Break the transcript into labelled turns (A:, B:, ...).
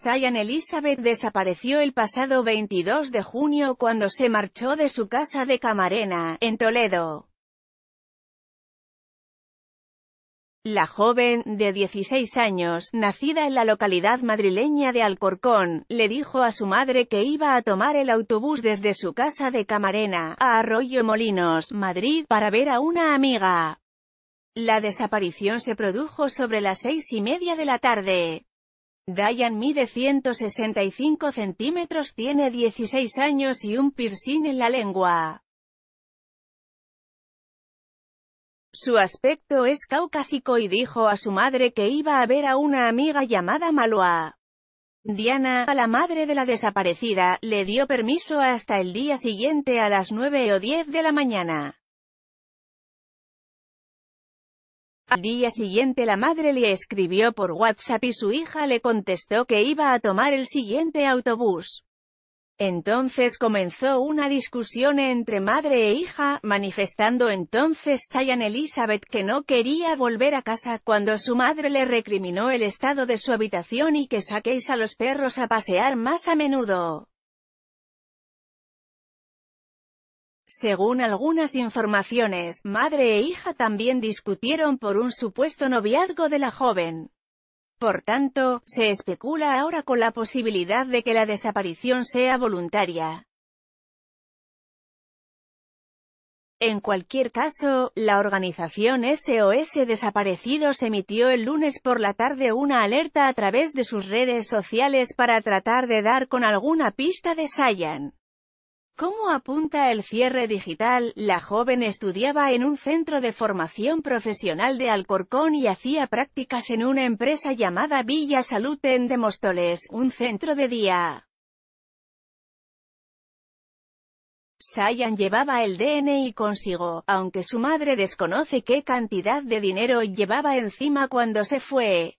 A: Sayan Elizabeth desapareció el pasado 22 de junio cuando se marchó de su casa de Camarena, en Toledo. La joven, de 16 años, nacida en la localidad madrileña de Alcorcón, le dijo a su madre que iba a tomar el autobús desde su casa de Camarena, a Arroyo Molinos, Madrid, para ver a una amiga. La desaparición se produjo sobre las seis y media de la tarde. Diane mide 165 centímetros, tiene 16 años y un piercing en la lengua. Su aspecto es caucásico y dijo a su madre que iba a ver a una amiga llamada Maloa. Diana, a la madre de la desaparecida, le dio permiso hasta el día siguiente a las 9 o 10 de la mañana. Al día siguiente la madre le escribió por WhatsApp y su hija le contestó que iba a tomar el siguiente autobús. Entonces comenzó una discusión entre madre e hija, manifestando entonces Sayan Elizabeth que no quería volver a casa, cuando su madre le recriminó el estado de su habitación y que saquéis a los perros a pasear más a menudo. Según algunas informaciones, madre e hija también discutieron por un supuesto noviazgo de la joven. Por tanto, se especula ahora con la posibilidad de que la desaparición sea voluntaria. En cualquier caso, la organización SOS Desaparecidos emitió el lunes por la tarde una alerta a través de sus redes sociales para tratar de dar con alguna pista de Sayan. Como apunta el cierre digital, la joven estudiaba en un centro de formación profesional de Alcorcón y hacía prácticas en una empresa llamada Villa Salud en Mostoles, un centro de día. Sayan llevaba el DNI consigo, aunque su madre desconoce qué cantidad de dinero llevaba encima cuando se fue.